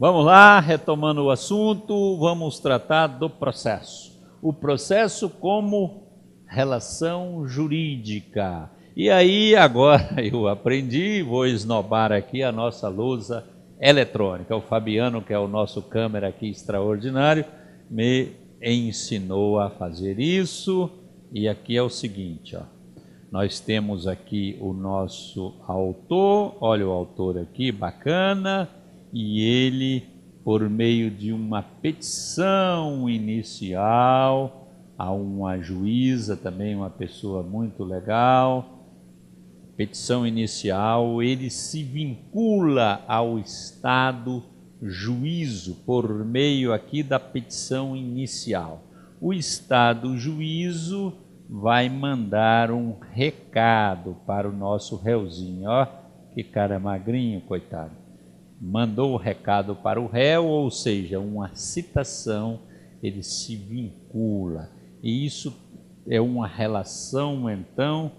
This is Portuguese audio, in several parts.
Vamos lá, retomando o assunto, vamos tratar do processo. O processo como relação jurídica. E aí, agora eu aprendi, vou esnobar aqui a nossa lousa eletrônica. O Fabiano, que é o nosso câmera aqui extraordinário, me ensinou a fazer isso. E aqui é o seguinte, ó. Nós temos aqui o nosso autor, olha o autor aqui, bacana e ele, por meio de uma petição inicial a uma juíza, também uma pessoa muito legal, petição inicial, ele se vincula ao Estado juízo por meio aqui da petição inicial. O Estado juízo vai mandar um recado para o nosso réuzinho, ó, que cara magrinho, coitado mandou o recado para o réu, ou seja, uma citação, ele se vincula. E isso é uma relação, então,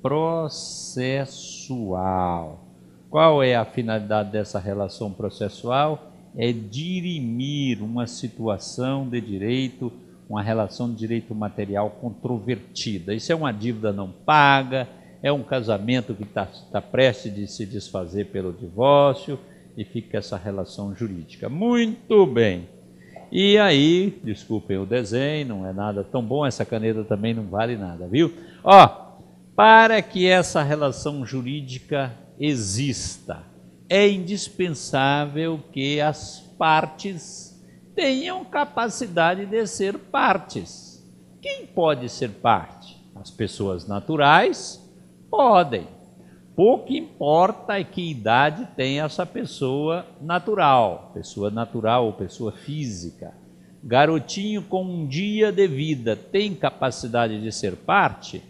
processual. Qual é a finalidade dessa relação processual? É dirimir uma situação de direito, uma relação de direito material controvertida. Isso é uma dívida não paga, é um casamento que está tá prestes de se desfazer pelo divórcio, e fica essa relação jurídica. Muito bem. E aí, desculpem o desenho, não é nada tão bom, essa caneta também não vale nada, viu? Ó, para que essa relação jurídica exista, é indispensável que as partes tenham capacidade de ser partes. Quem pode ser parte? As pessoas naturais podem. Pouco importa que idade tem essa pessoa natural, pessoa natural ou pessoa física. Garotinho com um dia de vida tem capacidade de ser parte?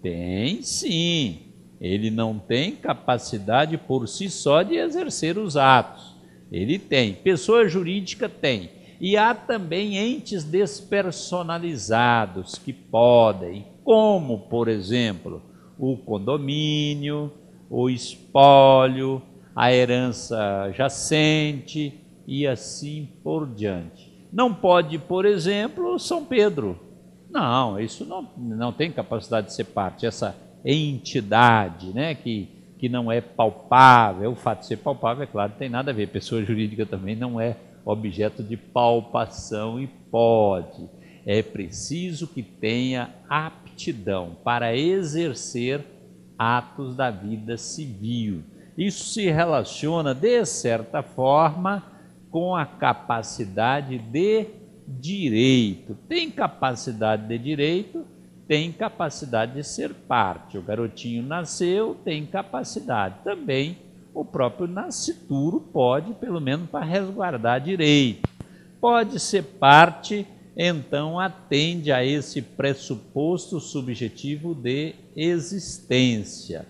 Tem sim. Ele não tem capacidade por si só de exercer os atos. Ele tem. Pessoa jurídica tem. E há também entes despersonalizados que podem, como, por exemplo, o condomínio, o espólio, a herança jacente e assim por diante. Não pode, por exemplo, São Pedro. Não, isso não, não tem capacidade de ser parte, essa entidade né, que, que não é palpável. O fato de ser palpável, é claro, tem nada a ver. Pessoa jurídica também não é objeto de palpação e pode. É preciso que tenha aptidão para exercer atos da vida civil. Isso se relaciona, de certa forma, com a capacidade de direito. Tem capacidade de direito, tem capacidade de ser parte. O garotinho nasceu, tem capacidade. Também o próprio nascituro pode, pelo menos, para resguardar direito. Pode ser parte então atende a esse pressuposto subjetivo de existência.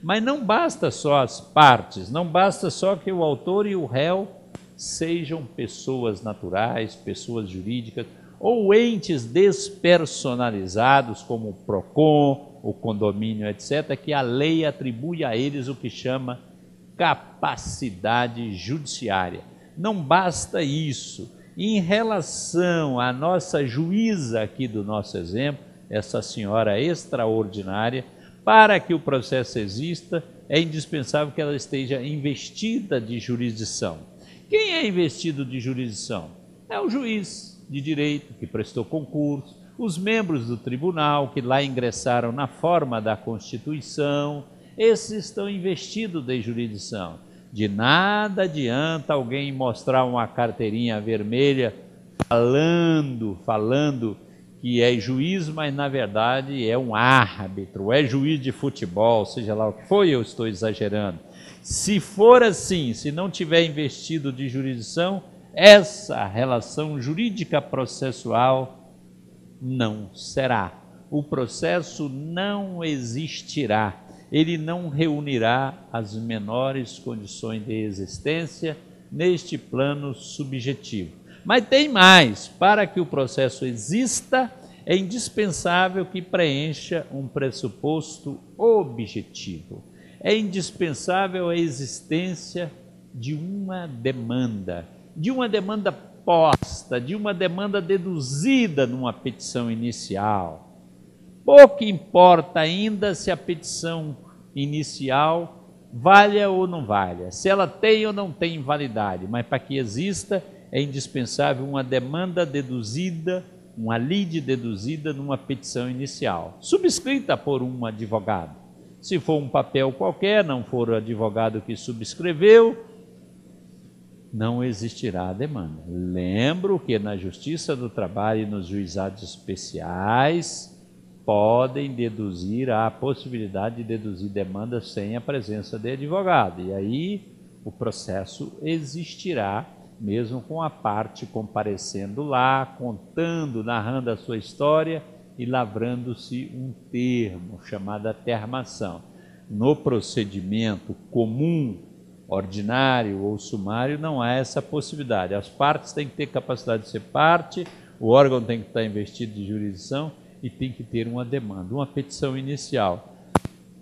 Mas não basta só as partes, não basta só que o autor e o réu sejam pessoas naturais, pessoas jurídicas ou entes despersonalizados como o Procon, o condomínio, etc, que a lei atribui a eles o que chama capacidade judiciária. Não basta isso. Em relação à nossa juíza aqui do nosso exemplo, essa senhora extraordinária, para que o processo exista, é indispensável que ela esteja investida de jurisdição. Quem é investido de jurisdição? É o juiz de direito que prestou concurso, os membros do tribunal que lá ingressaram na forma da Constituição, esses estão investidos de jurisdição. De nada adianta alguém mostrar uma carteirinha vermelha falando, falando que é juiz, mas na verdade é um árbitro, é juiz de futebol, seja lá o que for, eu estou exagerando. Se for assim, se não tiver investido de jurisdição, essa relação jurídica processual não será. O processo não existirá ele não reunirá as menores condições de existência neste plano subjetivo. Mas tem mais: para que o processo exista, é indispensável que preencha um pressuposto objetivo. É indispensável a existência de uma demanda, de uma demanda posta, de uma demanda deduzida numa petição inicial. Pouco importa ainda se a petição inicial valha ou não valha, se ela tem ou não tem validade, mas para que exista é indispensável uma demanda deduzida, uma lide deduzida numa petição inicial, subscrita por um advogado. Se for um papel qualquer, não for o advogado que subscreveu, não existirá a demanda. Lembro que na Justiça do Trabalho e nos juizados especiais, podem deduzir a possibilidade de deduzir demanda sem a presença de advogado. E aí o processo existirá, mesmo com a parte comparecendo lá, contando, narrando a sua história e lavrando-se um termo, chamada termação. No procedimento comum, ordinário ou sumário, não há essa possibilidade. As partes têm que ter capacidade de ser parte, o órgão tem que estar investido de jurisdição e tem que ter uma demanda, uma petição inicial.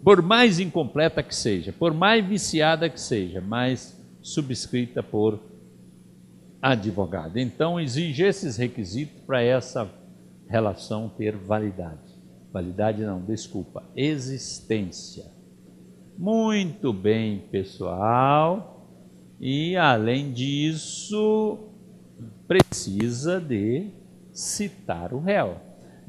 Por mais incompleta que seja, por mais viciada que seja, mas subscrita por advogado. Então, exige esses requisitos para essa relação ter validade. Validade não, desculpa, existência. Muito bem, pessoal. E além disso, precisa de citar o réu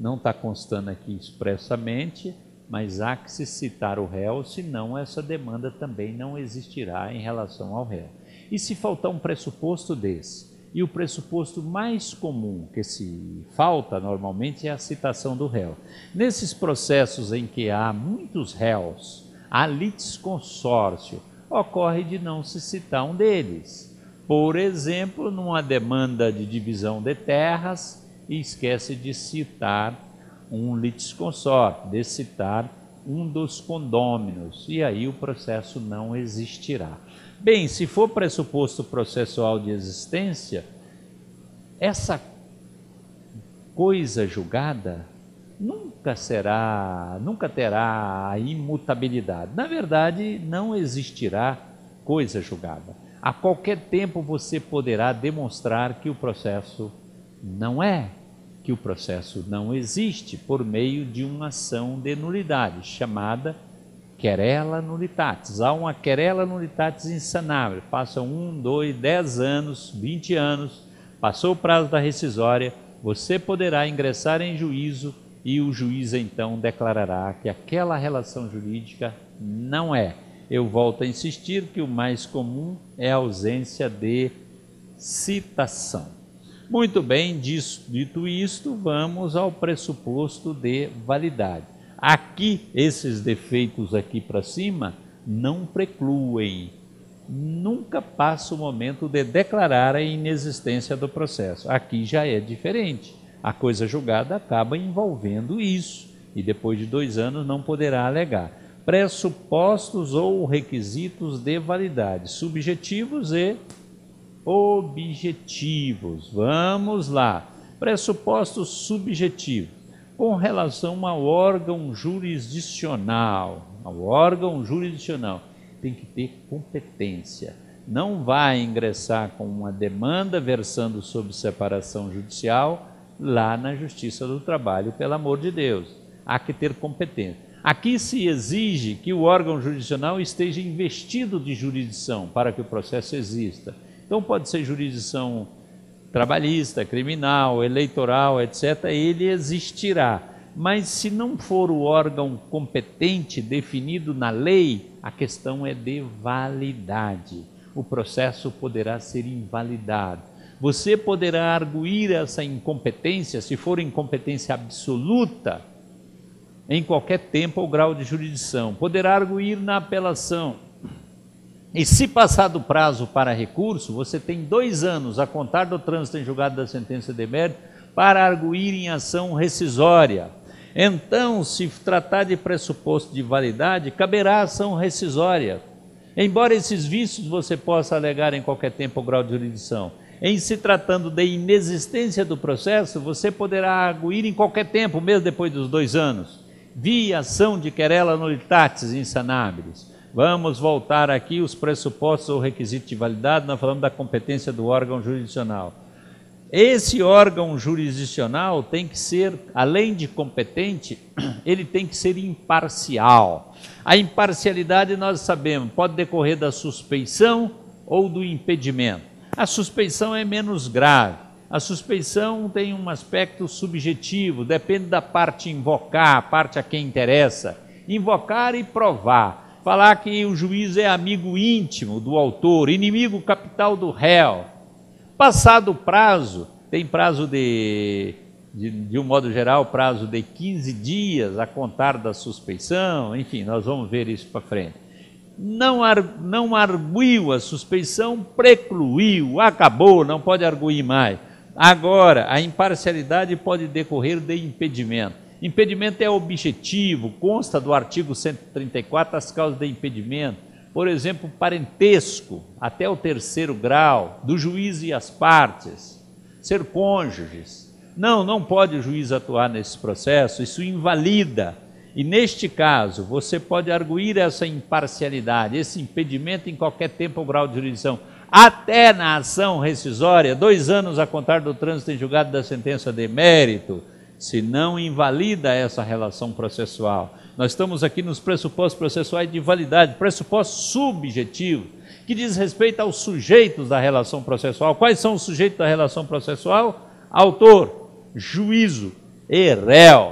não está constando aqui expressamente, mas há que se citar o réu, senão essa demanda também não existirá em relação ao réu. E se faltar um pressuposto desse? E o pressuposto mais comum que se falta normalmente é a citação do réu. Nesses processos em que há muitos réus, há litisconsórcio, ocorre de não se citar um deles. Por exemplo, numa demanda de divisão de terras, e esquece de citar um litisconsorte, de citar um dos condôminos, e aí o processo não existirá. Bem, se for pressuposto processual de existência, essa coisa julgada nunca será, nunca terá a imutabilidade. Na verdade, não existirá coisa julgada. A qualquer tempo você poderá demonstrar que o processo não é que o processo não existe por meio de uma ação de nulidade, chamada querela nulitatis. Há uma querela nulitatis insanável. Passam um, dois, dez anos, vinte anos, passou o prazo da rescisória, você poderá ingressar em juízo e o juiz então declarará que aquela relação jurídica não é. Eu volto a insistir que o mais comum é a ausência de citação. Muito bem, dito isto, vamos ao pressuposto de validade. Aqui, esses defeitos aqui para cima não precluem, nunca passa o momento de declarar a inexistência do processo. Aqui já é diferente. A coisa julgada acaba envolvendo isso e depois de dois anos não poderá alegar. Pressupostos ou requisitos de validade, subjetivos e objetivos. Vamos lá. Pressuposto subjetivo com relação ao órgão jurisdicional. Ao órgão jurisdicional tem que ter competência. Não vai ingressar com uma demanda versando sobre separação judicial lá na Justiça do Trabalho, pelo amor de Deus. Há que ter competência. Aqui se exige que o órgão jurisdicional esteja investido de jurisdição para que o processo exista. Então pode ser jurisdição trabalhista, criminal, eleitoral, etc. Ele existirá. Mas se não for o órgão competente definido na lei, a questão é de validade. O processo poderá ser invalidado. Você poderá arguir essa incompetência, se for incompetência absoluta, em qualquer tempo ou grau de jurisdição. Poderá arguir na apelação e se passar do prazo para recurso, você tem dois anos a contar do trânsito em julgado da sentença de mérito para arguir em ação rescisória. Então, se tratar de pressuposto de validade, caberá ação rescisória. Embora esses vícios você possa alegar em qualquer tempo o grau de jurisdição, em se tratando de inexistência do processo, você poderá arguir em qualquer tempo, mesmo depois dos dois anos, via ação de querela nulitatis insanabilis. Vamos voltar aqui os pressupostos ou requisitos de validade, nós falamos da competência do órgão jurisdicional. Esse órgão jurisdicional tem que ser, além de competente, ele tem que ser imparcial. A imparcialidade, nós sabemos, pode decorrer da suspeição ou do impedimento. A suspeição é menos grave. A suspeição tem um aspecto subjetivo, depende da parte invocar, a parte a quem interessa. Invocar e provar falar que o juiz é amigo íntimo do autor, inimigo capital do réu. Passado o prazo, tem prazo de, de, de, um modo geral, prazo de 15 dias a contar da suspeição, enfim, nós vamos ver isso para frente. Não, ar, não arguiu a suspeição, precluiu, acabou, não pode arguir mais. Agora, a imparcialidade pode decorrer de impedimento. Impedimento é objetivo, consta do artigo 134 as causas de impedimento. Por exemplo, parentesco, até o terceiro grau, do juiz e as partes, ser cônjuges. Não, não pode o juiz atuar nesse processo, isso invalida. E neste caso, você pode arguir essa imparcialidade, esse impedimento em qualquer tempo ou grau de jurisdição, até na ação rescisória, dois anos a contar do trânsito em julgado da sentença de mérito, se não invalida essa relação processual. Nós estamos aqui nos pressupostos processuais de validade, pressupostos subjetivos, que diz respeito aos sujeitos da relação processual. Quais são os sujeitos da relação processual? Autor, juízo e réu.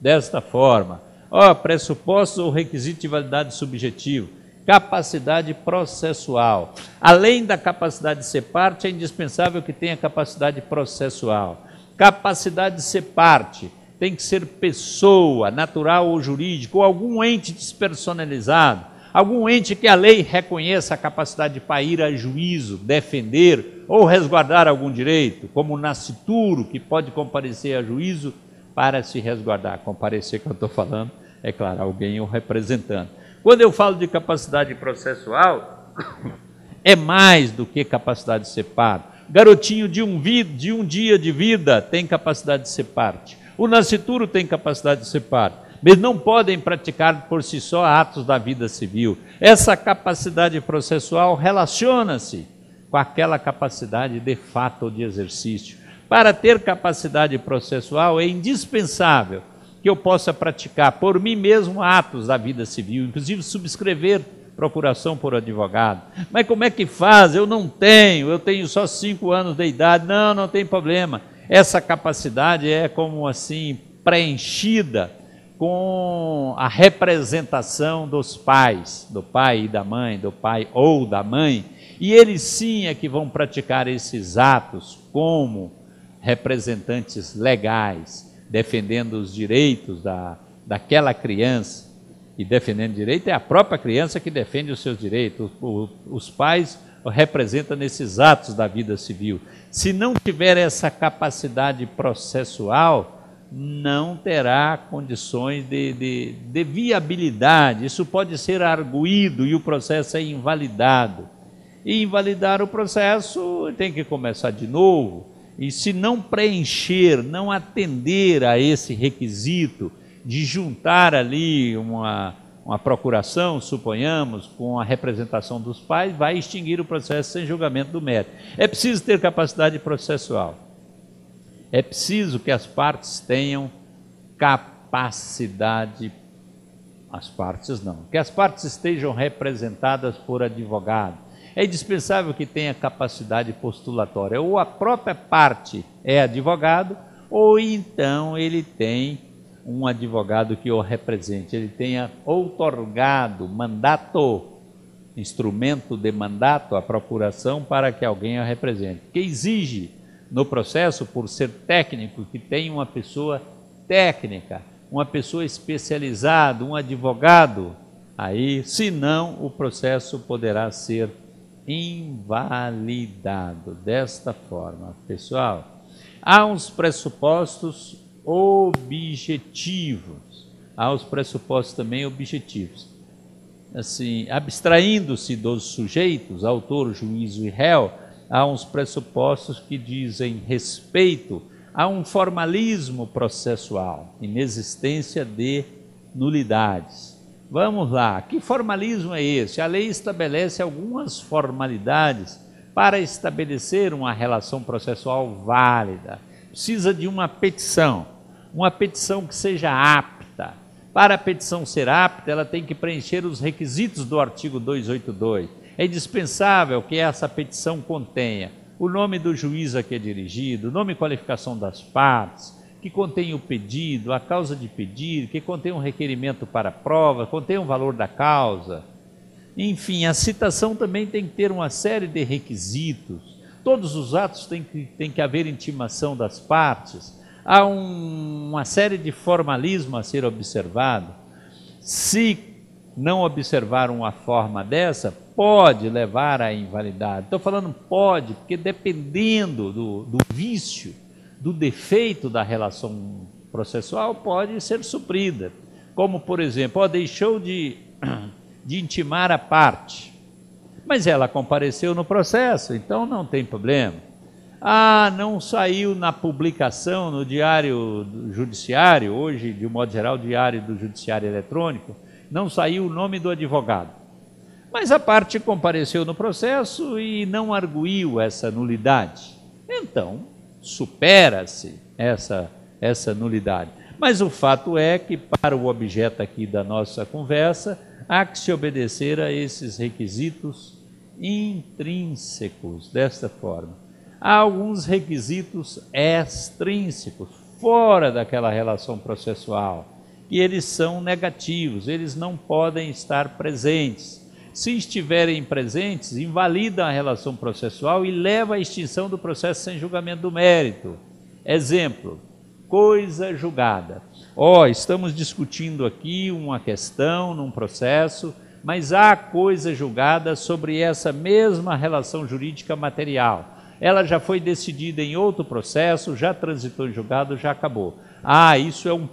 Desta forma, ó, pressupostos ou requisito de validade subjetivo capacidade processual. Além da capacidade de ser parte, é indispensável que tenha capacidade processual. Capacidade de ser parte. Tem que ser pessoa, natural ou jurídico, ou algum ente despersonalizado, algum ente que a lei reconheça a capacidade para ir a juízo, defender ou resguardar algum direito, como o nascituro, que pode comparecer a juízo para se resguardar. Comparecer que eu estou falando, é claro, alguém é o representando. Quando eu falo de capacidade processual, é mais do que capacidade de ser parte. Garotinho de um, de um dia de vida tem capacidade de ser parte. O nascituro tem capacidade de ser parte mas não podem praticar por si só atos da vida civil. Essa capacidade processual relaciona-se com aquela capacidade de fato ou de exercício. Para ter capacidade processual é indispensável que eu possa praticar por mim mesmo atos da vida civil, inclusive subscrever procuração por advogado. Mas como é que faz? Eu não tenho, eu tenho só cinco anos de idade. Não, não tem problema. Essa capacidade é como assim preenchida com a representação dos pais, do pai e da mãe, do pai ou da mãe, e eles sim é que vão praticar esses atos como representantes legais, defendendo os direitos da, daquela criança, que defendendo direito é a própria criança que defende os seus direitos. Os, pais representam nesses atos da vida civil. Se não tiver essa capacidade processual, não terá condições de, de, de, viabilidade. Isso pode ser arguído e o processo é invalidado. E invalidar o processo tem que começar de novo. E se não preencher, não atender a esse requisito, de juntar ali uma, uma procuração, suponhamos, com a representação dos pais, vai extinguir o processo sem julgamento do mérito. É preciso ter capacidade processual. É preciso que as partes tenham capacidade, as partes não, que as partes estejam representadas por advogado. É indispensável que tenha capacidade postulatória. Ou a própria parte é advogado, ou então ele tem um advogado que o represente, ele tenha outorgado mandato, instrumento de mandato à procuração para que alguém a represente. Que exige no processo, por ser técnico, que tenha uma pessoa técnica, uma pessoa especializada, um advogado. Aí, se não, o processo poderá ser invalidado desta forma. Pessoal, há uns pressupostos objetivos. Há os pressupostos também objetivos. Assim, abstraindo-se dos sujeitos, autor, juízo e réu, há uns pressupostos que dizem respeito a um formalismo processual, inexistência de nulidades. Vamos lá, que formalismo é esse? A lei estabelece algumas formalidades para estabelecer uma relação processual válida. Precisa de uma petição uma petição que seja apta. Para a petição ser apta, ela tem que preencher os requisitos do artigo 282. É indispensável que essa petição contenha o nome do juiz a que é dirigido, o nome e qualificação das partes, que contém o pedido, a causa de pedir, que contém um requerimento para prova, contém o um valor da causa. Enfim, a citação também tem que ter uma série de requisitos. Todos os atos têm que, têm que haver intimação das partes há um, uma série de formalismo a ser observado. Se não observar uma forma dessa, pode levar à invalidade. Estou falando pode, porque dependendo do, do vício, do defeito da relação processual, pode ser suprida. Como, por exemplo, ó, deixou de, de intimar a parte, mas ela compareceu no processo, então não tem problema ah, não saiu na publicação no Diário Judiciário, hoje, de um modo geral, Diário do Judiciário Eletrônico, não saiu o nome do advogado. Mas a parte compareceu no processo e não arguiu essa nulidade. Então, supera-se essa, essa nulidade. Mas o fato é que, para o objeto aqui da nossa conversa, há que se obedecer a esses requisitos intrínsecos, desta forma há alguns requisitos extrínsecos, fora daquela relação processual, e eles são negativos, eles não podem estar presentes. Se estiverem presentes, invalidam a relação processual e leva à extinção do processo sem julgamento do mérito. Exemplo, coisa julgada. Ó, oh, estamos discutindo aqui uma questão num processo, mas há coisa julgada sobre essa mesma relação jurídica material ela já foi decidida em outro processo, já transitou em julgado, já acabou. Ah, isso é um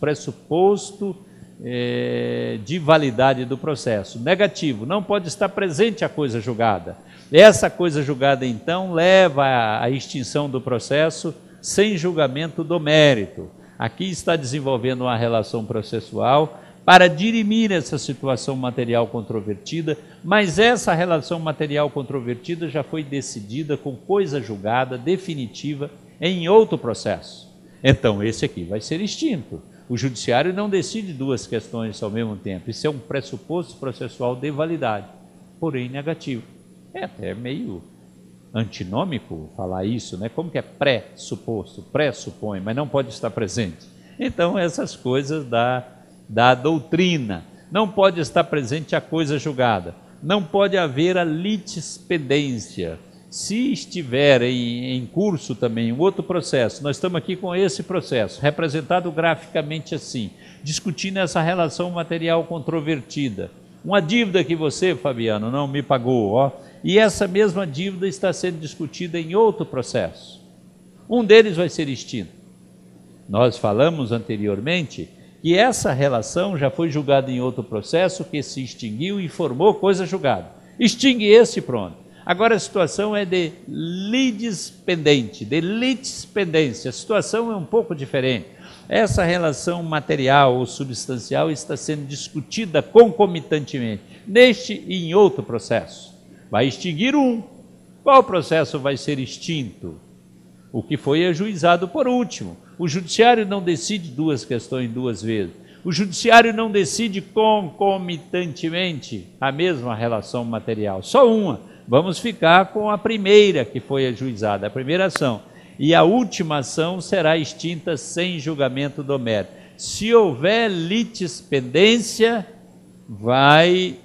pressuposto é, de validade do processo. Negativo, não pode estar presente a coisa julgada. Essa coisa julgada, então, leva à extinção do processo sem julgamento do mérito. Aqui está desenvolvendo uma relação processual para dirimir essa situação material controvertida, mas essa relação material controvertida já foi decidida com coisa julgada definitiva em outro processo. Então, esse aqui vai ser extinto. O judiciário não decide duas questões ao mesmo tempo. Isso é um pressuposto processual de validade, porém negativo. É até meio antinômico falar isso, né? Como que é pressuposto, pressupõe, mas não pode estar presente. Então, essas coisas da da doutrina. Não pode estar presente a coisa julgada. Não pode haver a litispendência. Se estiver em, em curso também um outro processo, nós estamos aqui com esse processo, representado graficamente assim, discutindo essa relação material controvertida. Uma dívida que você, Fabiano, não me pagou, ó, e essa mesma dívida está sendo discutida em outro processo. Um deles vai ser extinto. Nós falamos anteriormente que essa relação já foi julgada em outro processo que se extinguiu e formou coisa julgada. Extingue esse pronto. Agora a situação é de lides pendente, de pendência. A situação é um pouco diferente. Essa relação material ou substancial está sendo discutida concomitantemente, neste e em outro processo. Vai extinguir um. Qual processo vai ser extinto? O que foi ajuizado por último o judiciário não decide duas questões duas vezes. O judiciário não decide concomitantemente a mesma relação material, só uma. Vamos ficar com a primeira que foi ajuizada, a primeira ação. E a última ação será extinta sem julgamento do mérito. Se houver litispendência, vai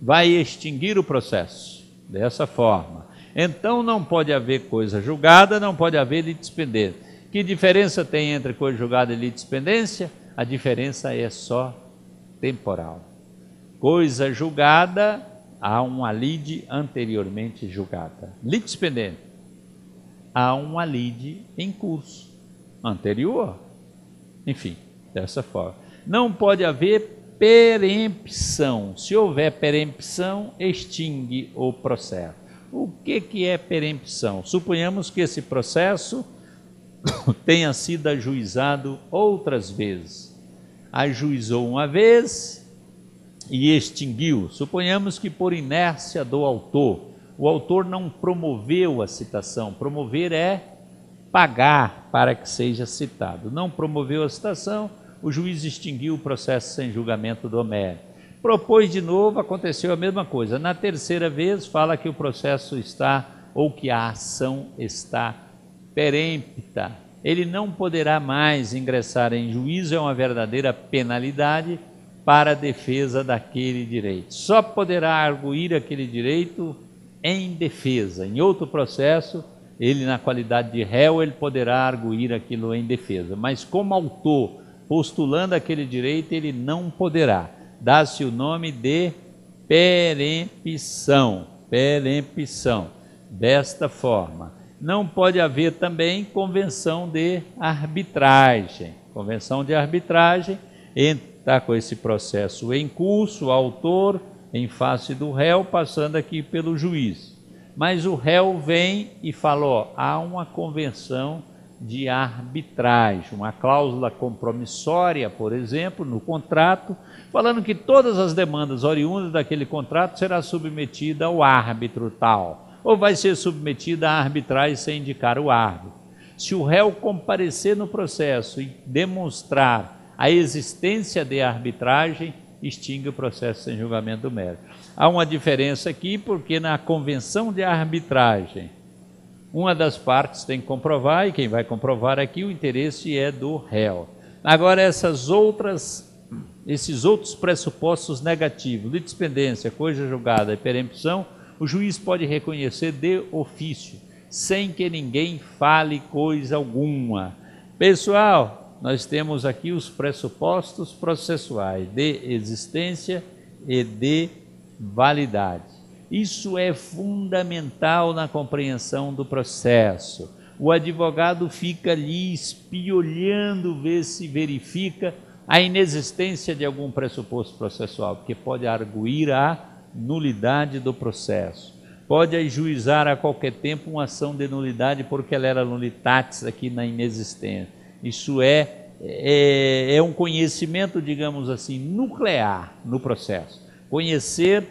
vai extinguir o processo dessa forma. Então não pode haver coisa julgada, não pode haver litispendência. Que diferença tem entre conjugado e litispendência? A diferença é só temporal. Coisa julgada há uma lide anteriormente julgada. Litispendente há uma lide em curso anterior. Enfim, dessa forma. Não pode haver perempção. Se houver perempção, extingue o processo. O que, que é perempção? Suponhamos que esse processo tenha sido ajuizado outras vezes. Ajuizou uma vez e extinguiu. Suponhamos que por inércia do autor. O autor não promoveu a citação. Promover é pagar para que seja citado. Não promoveu a citação, o juiz extinguiu o processo sem julgamento do mérito. Propôs de novo, aconteceu a mesma coisa. Na terceira vez, fala que o processo está ou que a ação está perempta. Ele não poderá mais ingressar em juízo, é uma verdadeira penalidade para a defesa daquele direito. Só poderá arguir aquele direito em defesa. Em outro processo, ele na qualidade de réu, ele poderá arguir aquilo em defesa, mas como autor, postulando aquele direito, ele não poderá. Dá-se o nome de perempção, perempção. Desta forma, não pode haver também convenção de arbitragem. Convenção de arbitragem está com esse processo em curso, o autor em face do réu, passando aqui pelo juiz. Mas o réu vem e fala: ó, há uma convenção de arbitragem, uma cláusula compromissória, por exemplo, no contrato, falando que todas as demandas oriundas daquele contrato será submetida ao árbitro tal ou vai ser submetida a arbitragem sem indicar o árbitro. Se o réu comparecer no processo e demonstrar a existência de arbitragem, extingue o processo sem julgamento do mérito. Há uma diferença aqui, porque na convenção de arbitragem, uma das partes tem que comprovar, e quem vai comprovar aqui o interesse é do réu. Agora, essas outras, esses outros pressupostos negativos, litispendência, coisa julgada e perempção, o juiz pode reconhecer de ofício, sem que ninguém fale coisa alguma. Pessoal, nós temos aqui os pressupostos processuais de existência e de validade. Isso é fundamental na compreensão do processo. O advogado fica ali espiolhando, ver se verifica a inexistência de algum pressuposto processual, porque pode arguir a nulidade do processo. Pode ajuizar a qualquer tempo uma ação de nulidade porque ela era nulitatis aqui na inexistência. Isso é, é, é um conhecimento, digamos assim, nuclear no processo. Conhecer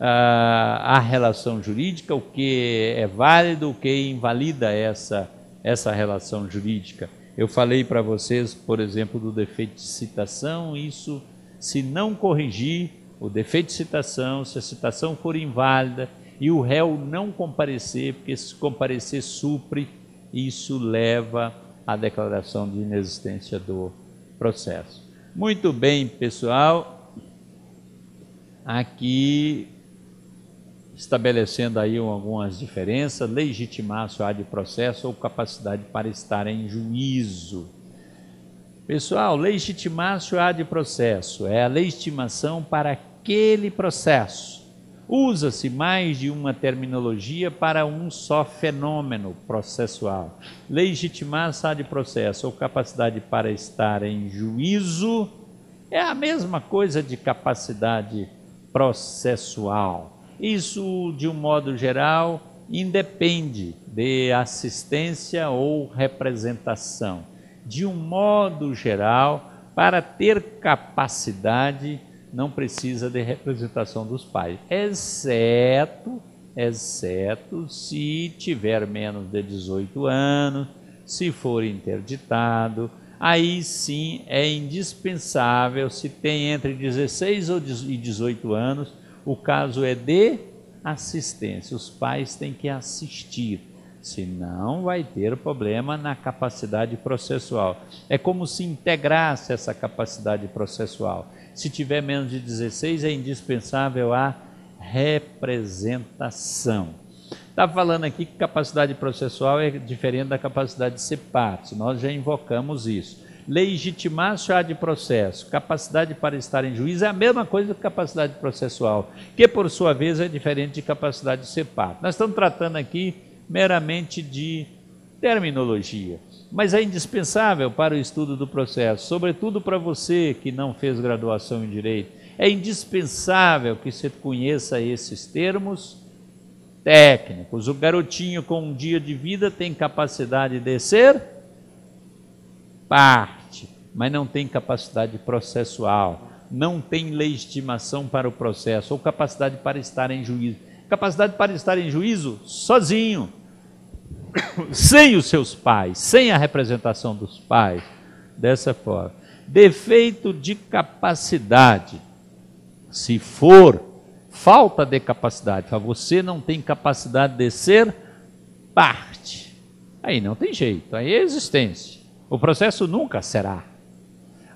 ah, a relação jurídica, o que é válido, o que invalida essa, essa relação jurídica. Eu falei para vocês, por exemplo, do defeito de citação, isso, se não corrigir, o defeito de citação, se a citação for inválida e o réu não comparecer, porque se comparecer supre, isso leva à declaração de inexistência do processo. Muito bem, pessoal. Aqui estabelecendo aí algumas diferenças, legitimação há de processo ou capacidade para estar em juízo. Pessoal, legitimação há de processo é a legitimação para aquele processo. Usa-se mais de uma terminologia para um só fenômeno processual. Legitimar a de processo ou capacidade para estar em juízo é a mesma coisa de capacidade processual. Isso, de um modo geral, independe de assistência ou representação. De um modo geral, para ter capacidade não precisa de representação dos pais, exceto, exceto se tiver menos de 18 anos, se for interditado, aí sim é indispensável, se tem entre 16 e 18 anos, o caso é de assistência, os pais têm que assistir, senão vai ter problema na capacidade processual. É como se integrasse essa capacidade processual. Se tiver menos de 16, é indispensável a representação. Está falando aqui que capacidade processual é diferente da capacidade de parte. nós já invocamos isso. Legitimar-se de processo, capacidade para estar em juízo é a mesma coisa que capacidade processual, que por sua vez é diferente de capacidade de parte. Nós estamos tratando aqui meramente de terminologia, mas é indispensável para o estudo do processo, sobretudo para você que não fez graduação em direito. É indispensável que você conheça esses termos técnicos. O garotinho com um dia de vida tem capacidade de ser parte, mas não tem capacidade processual, não tem legitimação para o processo ou capacidade para estar em juízo. Capacidade para estar em juízo sozinho sem os seus pais, sem a representação dos pais, dessa forma. Defeito de capacidade, se for falta de capacidade, você não tem capacidade de ser parte, aí não tem jeito, aí é existência. O processo nunca será.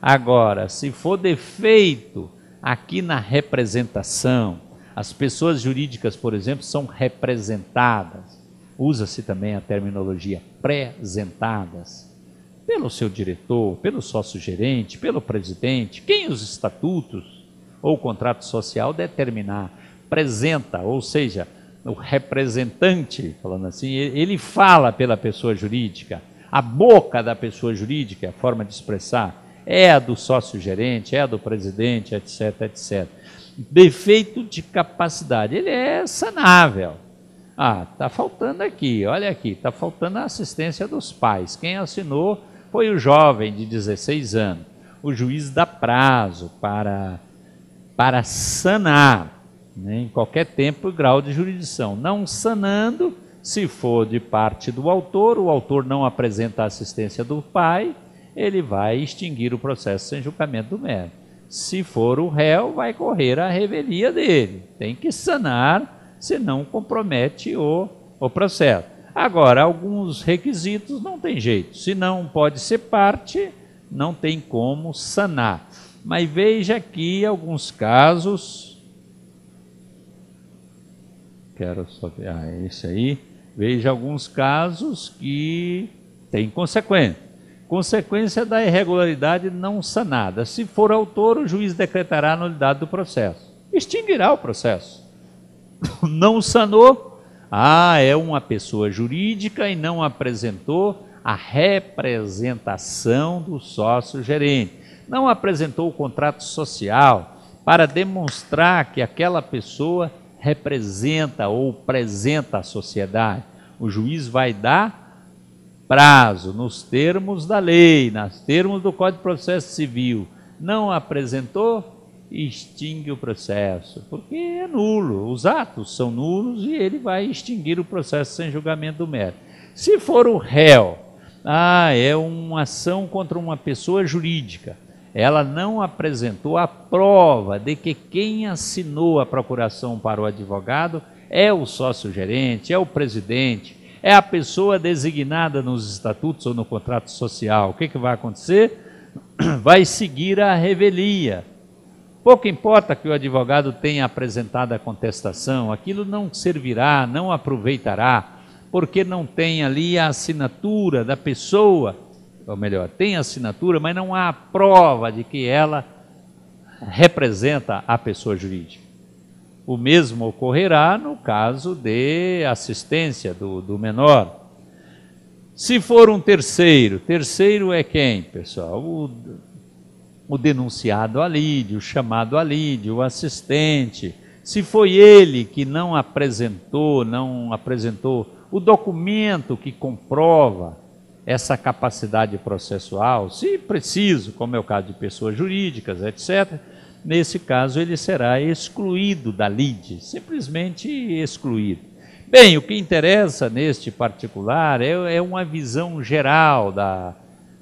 Agora, se for defeito aqui na representação, as pessoas jurídicas, por exemplo, são representadas usa-se também a terminologia apresentadas pelo seu diretor, pelo sócio-gerente, pelo presidente, quem os estatutos ou contrato social determinar. Presenta, ou seja, o representante, falando assim, ele fala pela pessoa jurídica. A boca da pessoa jurídica, a forma de expressar, é a do sócio-gerente, é a do presidente, etc, etc. Defeito de capacidade, ele é sanável ah, tá faltando aqui, olha aqui, tá faltando a assistência dos pais. Quem assinou foi o jovem de 16 anos. O juiz dá prazo para, para sanar né, em qualquer tempo e grau de jurisdição. Não sanando, se for de parte do autor, o autor não apresenta a assistência do pai, ele vai extinguir o processo sem julgamento do mérito. Se for o réu, vai correr a revelia dele. Tem que sanar senão compromete o, o processo. Agora, alguns requisitos não tem jeito, se não pode ser parte, não tem como sanar. Mas veja aqui alguns casos. Quero só ver, ah, esse aí. Veja alguns casos que tem consequência. Consequência da irregularidade não sanada. Se for autor, o juiz decretará a nulidade do processo. Extinguirá o processo. não sanou, ah, é uma pessoa jurídica e não apresentou a representação do sócio gerente. Não apresentou o contrato social para demonstrar que aquela pessoa representa ou apresenta a sociedade. O juiz vai dar prazo nos termos da lei, nos termos do Código de Processo Civil. Não apresentou, extingue o processo, porque é nulo, os atos são nulos e ele vai extinguir o processo sem julgamento do mérito. Se for o réu, ah, é uma ação contra uma pessoa jurídica, ela não apresentou a prova de que quem assinou a procuração para o advogado é o sócio-gerente, é o presidente, é a pessoa designada nos estatutos ou no contrato social. O que, que vai acontecer? Vai seguir a revelia Pouco importa que o advogado tenha apresentado a contestação, aquilo não servirá, não aproveitará, porque não tem ali a assinatura da pessoa, ou melhor, tem assinatura, mas não há prova de que ela representa a pessoa jurídica. O mesmo ocorrerá no caso de assistência do, do menor. Se for um terceiro, terceiro é quem, pessoal? O o denunciado à o chamado à o assistente, se foi ele que não apresentou, não apresentou o documento que comprova essa capacidade processual, se preciso, como é o caso de pessoas jurídicas, etc., nesse caso ele será excluído da lide, simplesmente excluído. Bem, o que interessa neste particular é, é uma visão geral da,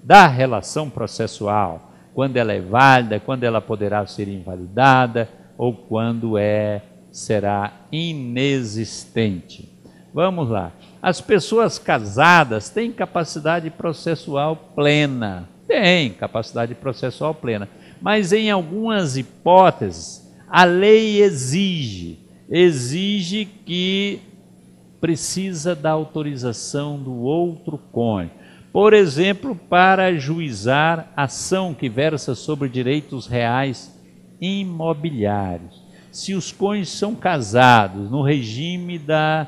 da relação processual quando ela é válida, quando ela poderá ser invalidada ou quando é será inexistente. Vamos lá. As pessoas casadas têm capacidade processual plena. Tem capacidade processual plena, mas em algumas hipóteses a lei exige, exige que precisa da autorização do outro cônjuge por exemplo, para juizar ação que versa sobre direitos reais imobiliários. Se os cônjuges são casados no regime da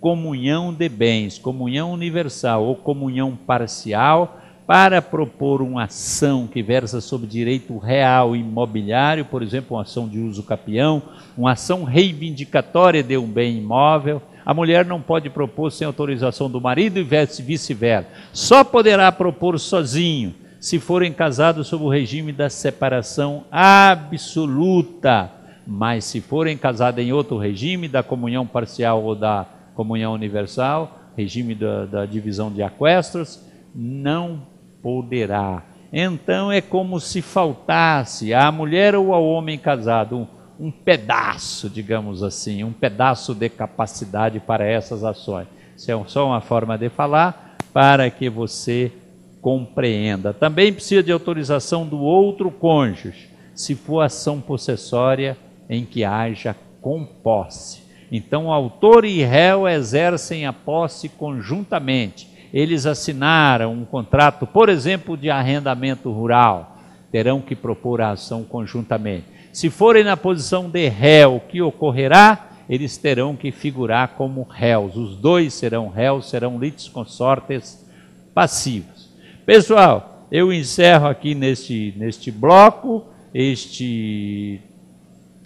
comunhão de bens, comunhão universal ou comunhão parcial, para propor uma ação que versa sobre direito real imobiliário, por exemplo, uma ação de uso capião, uma ação reivindicatória de um bem imóvel, a mulher não pode propor sem autorização do marido e vice-versa. Só poderá propor sozinho se forem casados sob o regime da separação absoluta. Mas se forem casados em outro regime, da comunhão parcial ou da comunhão universal, regime da, da divisão de aquestros, não poderá. Então é como se faltasse à mulher ou ao homem casado um pedaço, digamos assim, um pedaço de capacidade para essas ações. Isso é só uma forma de falar para que você compreenda. Também precisa de autorização do outro cônjuge, se for ação possessória em que haja com posse. Então, autor e réu exercem a posse conjuntamente. Eles assinaram um contrato, por exemplo, de arrendamento rural, terão que propor a ação conjuntamente. Se forem na posição de réu, o que ocorrerá? Eles terão que figurar como réus. Os dois serão réus, serão litisconsortes passivos. Pessoal, eu encerro aqui neste, neste bloco este,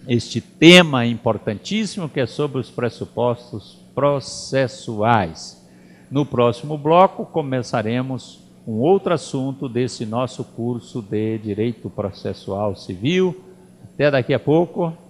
este tema importantíssimo que é sobre os pressupostos processuais. No próximo bloco começaremos um outro assunto desse nosso curso de Direito Processual Civil até daqui a pouco.